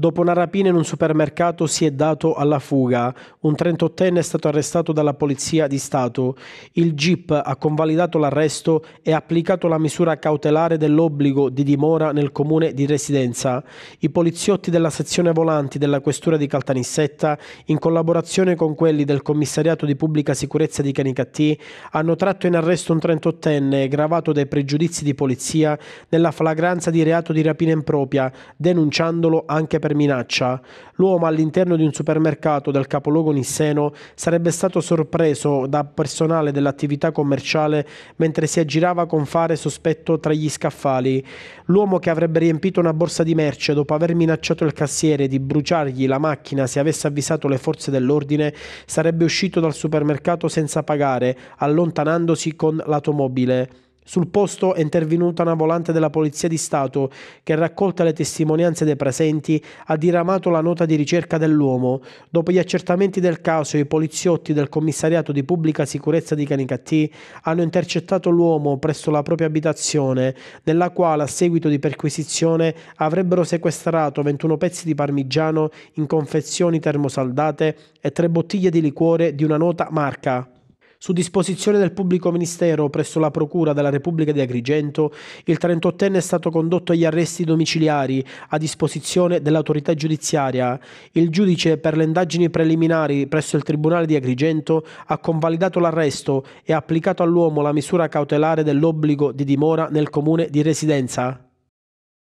Dopo una rapina in un supermercato si è dato alla fuga. Un 38enne è stato arrestato dalla Polizia di Stato. Il GIP ha convalidato l'arresto e applicato la misura cautelare dell'obbligo di dimora nel comune di residenza. I poliziotti della sezione volanti della Questura di Caltanissetta, in collaborazione con quelli del Commissariato di Pubblica Sicurezza di Canicattì, hanno tratto in arresto un 38enne gravato dai pregiudizi di polizia nella flagranza di reato di rapina impropria, denunciandolo anche per per minaccia, l'uomo all'interno di un supermercato del capoluogo nisseno sarebbe stato sorpreso da personale dell'attività commerciale mentre si aggirava con fare sospetto tra gli scaffali. L'uomo che avrebbe riempito una borsa di merce dopo aver minacciato il cassiere di bruciargli la macchina se avesse avvisato le forze dell'ordine sarebbe uscito dal supermercato senza pagare, allontanandosi con l'automobile. Sul posto è intervenuta una volante della Polizia di Stato che, raccolta le testimonianze dei presenti, ha diramato la nota di ricerca dell'uomo. Dopo gli accertamenti del caso, i poliziotti del commissariato di pubblica sicurezza di Canicattì hanno intercettato l'uomo presso la propria abitazione, nella quale, a seguito di perquisizione, avrebbero sequestrato 21 pezzi di parmigiano in confezioni termosaldate e tre bottiglie di liquore di una nota marca. Su disposizione del pubblico ministero presso la Procura della Repubblica di Agrigento, il 38enne è stato condotto agli arresti domiciliari a disposizione dell'autorità giudiziaria. Il giudice per le indagini preliminari presso il Tribunale di Agrigento ha convalidato l'arresto e ha applicato all'uomo la misura cautelare dell'obbligo di dimora nel comune di residenza.